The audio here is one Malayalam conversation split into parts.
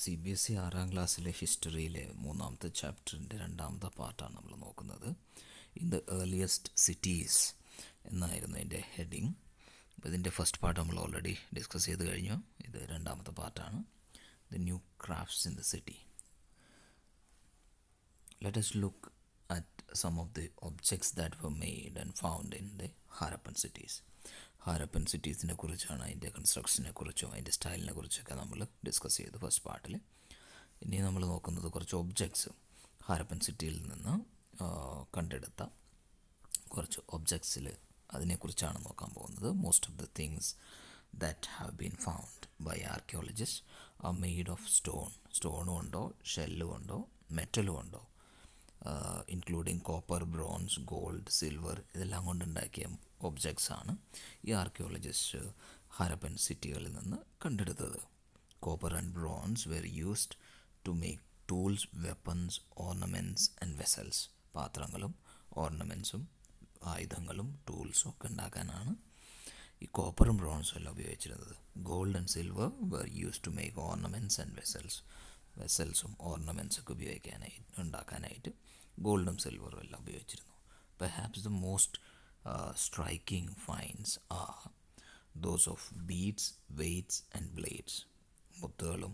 സി ബി എസ് ഇ ആറാം ക്ലാസ്സിലെ ഹിസ്റ്ററിയിലെ മൂന്നാമത്തെ ചാപ്റ്ററിൻ്റെ രണ്ടാമത്തെ പാർട്ടാണ് നമ്മൾ നോക്കുന്നത് ഇൻ ദ ഏർലിയസ്റ്റ് സിറ്റീസ് എന്നായിരുന്നു അതിൻ്റെ ഹെഡിങ് അപ്പോൾ ഇതിൻ്റെ ഫസ്റ്റ് പാർട്ട് നമ്മൾ ഓൾറെഡി ഡിസ്കസ് ചെയ്ത് കഴിഞ്ഞു ഇത് രണ്ടാമത്തെ പാർട്ടാണ് the new crafts in the city let's look at some of the objects that were made and found in the Harappan cities Harappan സിറ്റീസിനെ കുറിച്ചാണ് അതിൻ്റെ കൺസ്ട്രക്ഷനെ കുറിച്ചും അതിൻ്റെ സ്റ്റൈലിനെ കുറിച്ചൊക്കെ നമ്മൾ ഡിസ്കസ് ചെയ്തു ഫസ്റ്റ് പാർട്ടിൽ ഇനി നമ്മൾ നോക്കുന്നത് കുറച്ച് ഒബ്ജക്ട്സ് ഹാരപ്പൻ സിറ്റിയിൽ നിന്ന് കണ്ടെടുത്ത കുറച്ച് ഒബ്ജക്ട്സിൽ അതിനെക്കുറിച്ചാണ് നോക്കാൻ പോകുന്നത് most of the things that have been found by archaeologist are made of stone സ്റ്റോണും ഉണ്ടോ ഷെല്ലും ഉണ്ടോ മെറ്റലും ഉണ്ടോ including copper bronze gold silver ഇതെല്ലാം കൊണ്ടുണ്ടാക്കിയ ഒബ്ജക്ട്സാണ് ഈ ആർക്കിയോളജിസ്റ്റ് ഹരപ്പൻ സിറ്റികളിൽ നിന്ന് കണ്ടെടുത്തത് copper and bronze were used to make tools weapons ornaments and vessels പാത്രങ്ങളും ഓർണമെൻസും ആയുധങ്ങളും ടൂൾസും ഒക്കെ ഉണ്ടാക്കാനാണ് ഈ കോപ്പറും ബ്രോൺസും എല്ലാം ഉപയോഗിച്ചിരുന്നത് gold and silver were use to make ornaments and vessels വെസൽസും ഓർണമെൻസൊക്കെ ഒക്കെ ഉപയോഗിക്കാനായി ഉണ്ടാക്കാനായിട്ട് ഗോൾഡും സിൽവറും എല്ലാം ഉപയോഗിച്ചിരുന്നു perhaps the most uh, striking finds are those of beads weights and blades മുത്തുകളും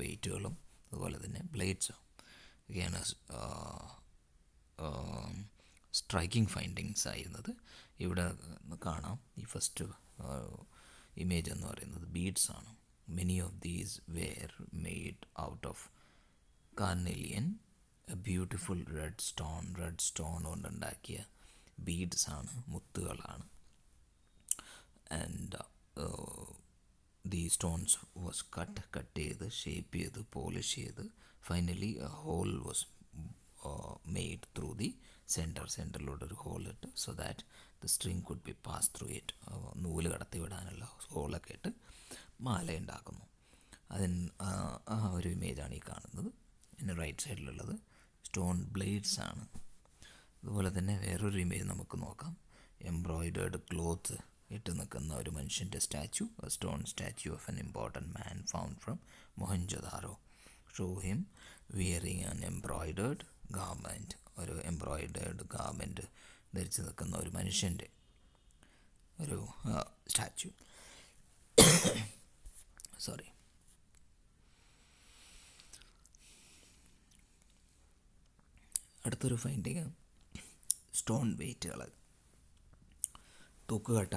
വെയ്റ്റുകളും അതുപോലെ തന്നെ ബ്ലേഡ്സും ഒക്കെയാണ് സ്ട്രൈക്കിംഗ് ഫൈൻഡിങ്സ് ആയിരുന്നത് ഇവിടെ കാണാം ഈ ഫസ്റ്റ് ഇമേജ് എന്ന് പറയുന്നത് ബീഡ്സ് ആണ് many of these were made out of carnelian beautiful red stone red stone കൊണ്ടുണ്ടാക്കിയ ബീഡ്സ് ആണ് മുത്തുകളാണ് and the stones was cut cut ചെയ്ത് ഷേപ്പ് ചെയ്ത് പോളിഷ് ചെയ്ത് finally hole was made through the centre സെൻറ്ററിലൂടെ ഒരു ഹോൾ ഇട്ട് so that the string could be pass through it നൂല് കടത്തി വിടാനുള്ള ഹോളൊക്കെ ഇട്ട് മാല ഉണ്ടാക്കുന്നു അതിൻ ആ ഒരു ഇമേജാണ് ഈ കാണുന്നത് പിന്നെ റൈറ്റ് സൈഡിലുള്ളത് സ്റ്റോൺ ബ്ലേഡ്സ് ആണ് അതുപോലെ തന്നെ വേറൊരു ഇമേജ് നമുക്ക് നോക്കാം എംബ്രോയിഡേർഡ് ക്ലോത്ത് ഇട്ട് നിൽക്കുന്ന ഒരു മനുഷ്യൻ്റെ statue stone statue of an important man found from Mohenjodaro show him wearing an embroidered garment ഒരു എംബ്രോയിഡേർഡ് ഗാർമെൻറ്റ് ധരിച്ച് നിൽക്കുന്ന ഒരു മനുഷ്യൻ്റെ ഒരു സ്റ്റാച്ചു സോറി അടുത്തൊരു ഫൈൻഡിങ് സ്റ്റോൺ വെയിറ്റുകൾ തൂക്കുകട്ട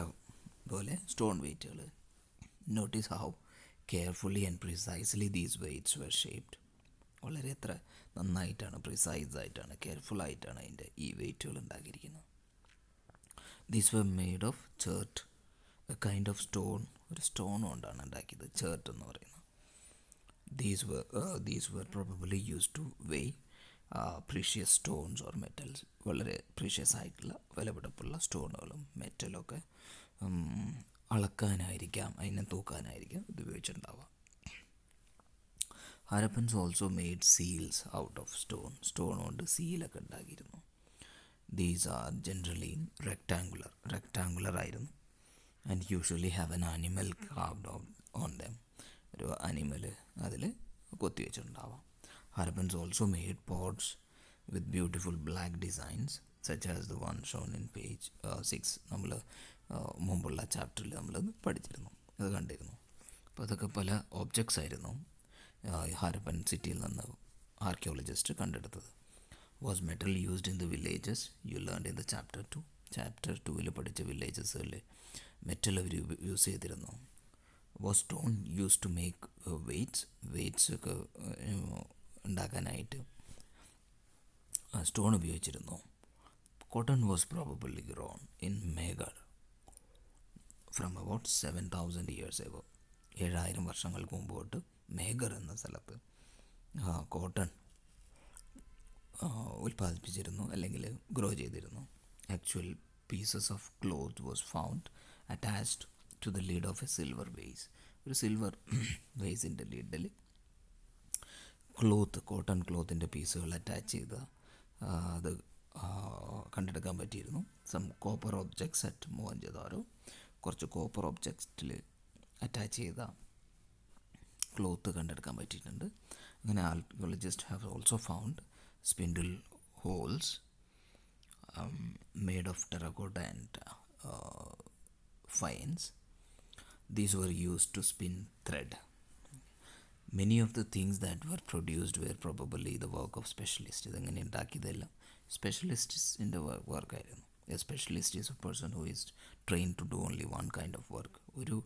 പോലെ സ്റ്റോൺ വെയ്റ്റുകൾ notice how carefully and precisely these weights were shaped വളരെ അത്ര നന്നായിട്ടാണ് പ്രിസൈസ് ആയിട്ടാണ് കെയർഫുള്ളായിട്ടാണ് അതിൻ്റെ ഈ വെയ്റ്റുകൾ ഉണ്ടാക്കിയിരിക്കുന്നത് these were made of chert a kind of stone ഒരു സ്റ്റോൺ കൊണ്ടാണ് ഉണ്ടാക്കിയത് ചേർട്ട് എന്ന് പറയുന്നത് these were these were probably use to weigh precious stones or metals വളരെ പ്രീഷ്യസ് ആയിട്ടുള്ള വിലപിടിപ്പുള്ള സ്റ്റോണുകളും മെറ്റലൊക്കെ അളക്കാനായിരിക്കാം അതിനെ തൂക്കാനായിരിക്കാം ഇത് ഉപയോഗിച്ചിട്ടുണ്ടാവുക Harappans also made seals out of stone stone കൊണ്ട് സീലൊക്കെ ഉണ്ടാക്കിയിരുന്നു these are generally rectangular rectangular ആയിരുന്നു and usually have an animal carved on them ഒരു അനിമൽ അതിൽ കൊത്തി വെച്ചിട്ടുണ്ടാവാം Harbans also made pots with beautiful black designs such as the one shown in page six uh, നമ്മൾ uh, മുമ്പുള്ള ചാപ്റ്ററിൽ നമ്മളത് പഠിച്ചിരുന്നു അത് കണ്ടിരുന്നു അപ്പോൾ അതൊക്കെ പല ഓബ്ജക്ട്സ് ആയിരുന്നു ഹാരപ്പൻ uh, സിറ്റിയിൽ നിന്ന് ആർക്കിയോളജിസ്റ്റ് കണ്ടെടുത്തത് was material used in the villages you learn in the chapter two chapter ടുവിൽ പഠിച്ച വില്ലേജസുകളിൽ മെറ്റൽ അവർ യൂസ് ചെയ്തിരുന്നു was stone use to make weights weights ഒക്കെ ഉണ്ടാക്കാനായിട്ട് സ്റ്റോൺ ഉപയോഗിച്ചിരുന്നു cotton was probably grown in Mehrgarh from about seven thousand years ago ഏഴായിരം വർഷങ്ങൾക്ക് മുമ്പോട്ട് മേഗർ എന്ന സ്ഥലത്ത് കോട്ടൺ ഉൽപ്പാദിപ്പിച്ചിരുന്നു അല്ലെങ്കിൽ ഗ്രോ ചെയ്തിരുന്നു actual pieces of cloth was found attached to the lid of a silver vase ഒരു സിൽവർ വേസിൻ്റെ ലീഡിൽ ക്ലോത്ത് കോട്ടൺ ക്ലോത്തിൻ്റെ പീസുകൾ അറ്റാച്ച് ചെയ്ത് അത് കണ്ടെടുക്കാൻ പറ്റിയിരുന്നു some copper objects at Mohenjodaro കുറച്ച് കോപ്പർ ഓബ്ജെക്ട്സിൽ അറ്റാച്ച് ചെയ്ത ക്ലോത്ത് കണ്ടെടുക്കാൻ പറ്റിയിട്ടുണ്ട് അങ്ങനെ archaeologist have also found spindle whorls made of terracotta and faience these were use to spin thread many of the things that were produced wear probably the work of specialist ഇതെങ്ങനെ ഉണ്ടാക്കിയതെല്ലാം സ്പെഷ്യലിസ്റ്റിൻ്റെ വർക്കായിരുന്നു a specialist is a person who is train to do only one kind of work ഒരു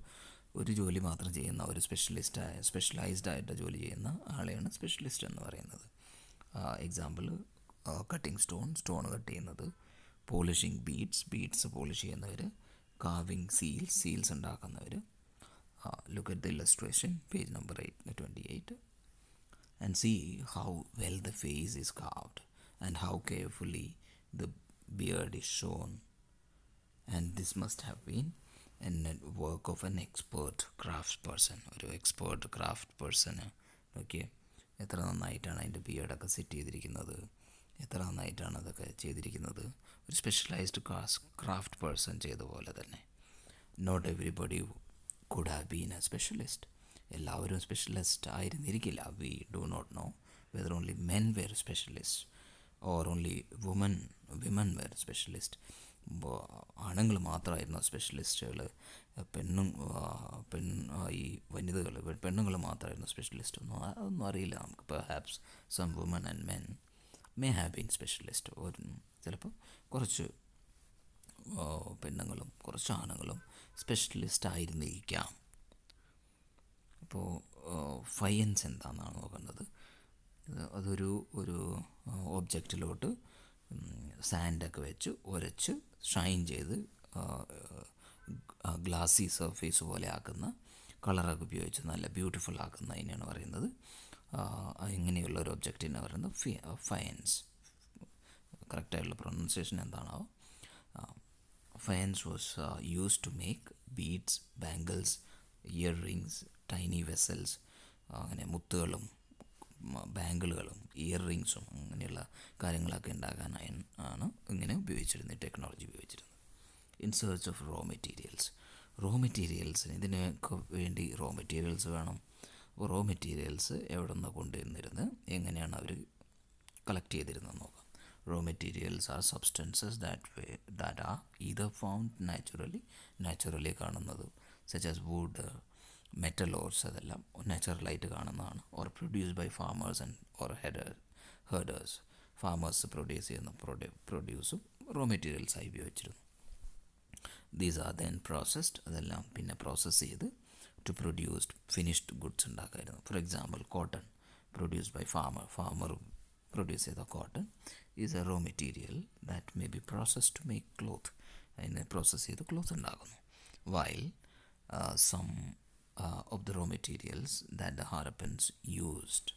ഒരു ജോലി മാത്രം ചെയ്യുന്ന ഒരു സ്പെഷ്യലിസ്റ്റായ സ്പെഷ്യലൈസ്ഡ് ആയിട്ട് ജോലി ചെയ്യുന്ന ആളെയാണ് സ്പെഷ്യലിസ്റ്റ് എന്ന് പറയുന്നത് example cutting stone stone cut ചെയ്യുന്നത് പോളിഷിങ് ബീഡ്സ് ബീഡ്സ് പോളിഷ് ചെയ്യുന്നവർ കാവിങ് സീൽസ് സീൽസ് ഉണ്ടാക്കുന്നവർ uh, look at the illustration, page number 8, 28, and see how well the face is carved and how carefully the beard is shown. And this must have been a work of an expert craftsperson, ഒരു എക്സ്പേർട്ട് ക്രാഫ്റ്റ് Okay, നോക്കിയേ എത്ര നന്നായിട്ടാണ് അതിൻ്റെ ബിയർഡൊക്കെ സെറ്റ് ചെയ്തിരിക്കുന്നത് എത്ര നന്നായിട്ടാണ് അതൊക്കെ ചെയ്തിരിക്കുന്നത് ഒരു സ്പെഷ്യലൈസ്ഡ് ക്രാഫ്റ്റ് പേഴ്സൺ ചെയ്ത പോലെ തന്നെ not everybody could have been a specialist എല്ലാവരും സ്പെഷ്യലിസ്റ്റ് ആയിരുന്നിരിക്കില്ല we do not know whether only men were specialist or only woman women were specialist ആണുങ്ങൾ മാത്രമായിരുന്നു സ്പെഷ്യലിസ്റ്റുകൾ പെണ്ണും പെൺ ഈ വനിതകൾ പെണ്ണുങ്ങൾ മാത്രമായിരുന്നു സ്പെഷ്യലിസ്റ്റ് ഒന്നും അതൊന്നും അറിയില്ല നമുക്ക് ഇപ്പോൾ perhaps some woman and men may have been specialist ഒരു ചിലപ്പോൾ കുറച്ച് പെണ്ണുങ്ങളും കുറച്ച് ആണുങ്ങളും സ്പെഷ്യലിസ്റ്റ് ആയിരുന്നിരിക്കാം അപ്പോൾ ഫയൻസ് എന്താണെന്നാണ് നോക്കേണ്ടത് അതൊരു ഒരു ഒബ്ജക്റ്റിലോട്ട് സാൻഡൊക്കെ വെച്ച് ഉരച്ച് ഷൈൻ ചെയ്ത് ഗ്ലാസി സർഫേസ് പോലെ ആക്കുന്ന കളറൊക്കെ ഉപയോഗിച്ച് നല്ല ബ്യൂട്ടിഫുൾ ആക്കുന്നതിനാണ് പറയുന്നത് ഇങ്ങനെയുള്ള ഒരു ഒബ്ജക്റ്റിനെ പറയുന്നത് ഫയൻസ് കറക്റ്റായിട്ടുള്ള പ്രൊനൗൺസിയേഷൻ എന്താണോ faience was use to make beads bangles ear rings tiny vessels അങ്ങനെ മുത്തുകളും ബാംഗിളുകളും ഇയർ റിങ്സും അങ്ങനെയുള്ള കാര്യങ്ങളൊക്കെ ഉണ്ടാക്കാനായി ആണ് ഇങ്ങനെ ഉപയോഗിച്ചിരുന്നത് ടെക്നോളജി ഉപയോഗിച്ചിരുന്നത് in search of raw materials raw materials ഇതിനൊക്കെ വേണ്ടി റോ മെറ്റീരിയൽസ് വേണം അപ്പോൾ റോ മെറ്റീരിയൽസ് എവിടെ നിന്ന് കൊണ്ടുവന്നിരുന്നത് എങ്ങനെയാണ് അവർ കളക്ട് ചെയ്തിരുന്നത് നോക്കാം raw materials are substances that way, that are either found naturally naturally കാണുന്നത് such as wood metal uh, ores അതെല്ലാം നാച്ചുറലായിട്ട് കാണുന്നതാണ് or produce by farmers and or herder herders farmers produce ചെയ്യുന്ന പ്രൊഡ്യൂസും റോ മെറ്റീരിയൽസായി ഉപയോഗിച്ചിരുന്നു ദീസ് ആർ ദെൻ പ്രോസസ്ഡ് അതെല്ലാം പിന്നെ പ്രോസസ്സ് ചെയ്ത് ടു പ്രൊഡ്യൂസ്ഡ് ഫിനിഷ്ഡ് ഗുഡ്സ് ഉണ്ടാക്കായിരുന്നു for example cotton produced by farmer farmer produce ചെയ്ത cotton is a raw material that may be process to make cloth അതിനെ പ്രോസസ്സ് ചെയ്ത് ക്ലോത്ത് ഉണ്ടാകുന്നു while some of the raw materials that the Harappans used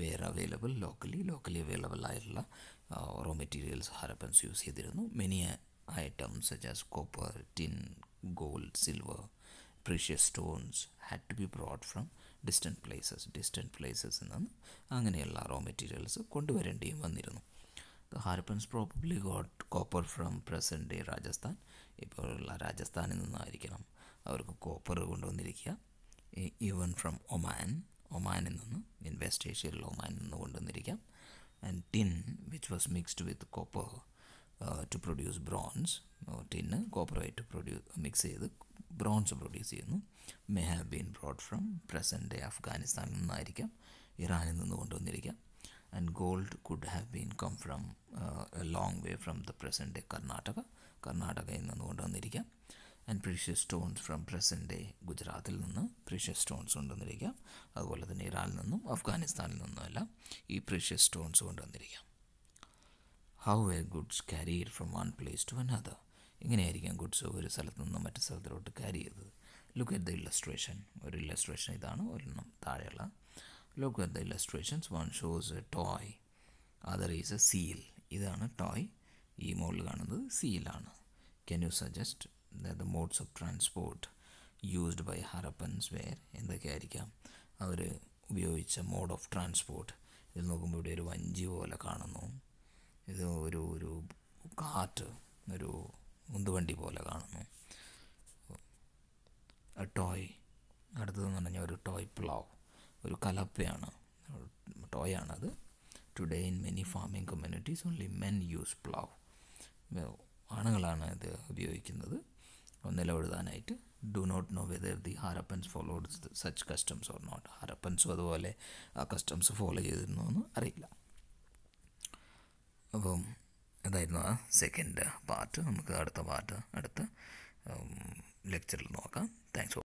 were available locally locally available ആയിട്ടുള്ള റോ മെറ്റീരിയൽസ് ഹാരപ്പൻസ് യൂസ് ചെയ്തിരുന്നു many items uh, such as copper, tin, gold, silver, precious stones had to be brought from distant places. Distant places നിന്നും അങ്ങനെയുള്ള റോ മെറ്റീരിയൽസ് കൊണ്ടുവരേണ്ടിയും വന്നിരുന്നു The Harapans probably got copper from present day Rajasthan. ഇപ്പോഴുള്ള രാജസ്ഥാനിൽ നിന്നായിരിക്കണം അവർക്ക് കോപ്പർ കൊണ്ടുവന്നിരിക്കുക ഈവൻ ഫ്രം ഒമാൻ ഒമാനിൽ നിന്ന് ഇൻ വെസ്റ്റ് ഏഷ്യയിലുള്ള ഒമാനിൽ നിന്ന് കൊണ്ടുവന്നിരിക്കാം and tin which was mixed with copper to produce bronze tin കോപ്പറുമായിട്ട് പ്രൊഡ്യൂസ് മിക്സ് ചെയ്ത് ബ്രോൺസ് പ്രൊഡ്യൂസ് ചെയ്യുന്നു may have been brought from present day അഫ്ഗാനിസ്ഥാനിൽ നിന്നായിരിക്കാം ഇറാനിൽ നിന്ന് കൊണ്ടുവന്നിരിക്കാം and gold could have been come from uh, a long way from the present day Karnataka, Karnataka in the and precious stones from present day ഗുജറാത്തിൽ നിന്ന് പ്രീഷ്യസ് സ്റ്റോൺസ് കൊണ്ടുവന്നിരിക്കാം അതുപോലെ തന്നെ ഇറാനിൽ നിന്നും അഫ്ഗാനിസ്ഥാനിൽ നിന്നുമല്ല ഈ പ്രീഷ്യസ് സ്റ്റോൺസ് കൊണ്ടുവന്നിരിക്കാം how were goods carried from one place to another ഇങ്ങനെയായിരിക്കാം ഗുഡ്സ് ഒരു സ്ഥലത്ത് നിന്ന് മറ്റു സ്ഥലത്തിലോട്ട് ക്യാരി ചെയ്തത് ലുക്ക് അറ്റ് ദ ഇല്ലസ്ട്രേഷൻ ഒരു ഇല്ലസ്ട്രേഷൻ ഇതാണ് ഒരെണ്ണം താഴെയുള്ള look at the illustrations one shows a toy other is a seal ഇതാണ് ടോയ് ഈ മുകളിൽ കാണുന്നത് സീലാണ് can you suggest the modes of transport used by Harappans were എന്തൊക്കെയായിരിക്കാം അവർ ഉപയോഗിച്ച മോഡ് ഓഫ് ട്രാൻസ്പോർട്ട് ഇതിൽ നോക്കുമ്പോൾ ഇവിടെ ഒരു വഞ്ചി പോലെ കാണുന്നു ഇത് ഒരു ഒരു കാറ്റ് ഒരു ഉന്തുവണ്ടി പോലെ കാണുന്നു ടോയ് അടുത്തതെന്ന് പറഞ്ഞാൽ ഒരു ടോയ് പ്ലാവ് ഒരു കലപ്പയാണ് ടോയ് ആണത് today in many farming communities only men use plough ആണുങ്ങളാണ് ഇത് ഉപയോഗിക്കുന്നത് നിലവിടുതാനായിട്ട് do not know whether the Harappans followed such customs or not ഹാരപ്പൻസും അതുപോലെ ആ കസ്റ്റംസ് ഫോളോ ചെയ്തിരുന്നു എന്ന് അറിയില്ല അപ്പം അതായിരുന്നു ആ സെക്കൻഡ് പാർട്ട് നമുക്ക് അടുത്ത പാർട്ട് അടുത്ത ലെക്ചറിൽ നോക്കാം താങ്ക്സ്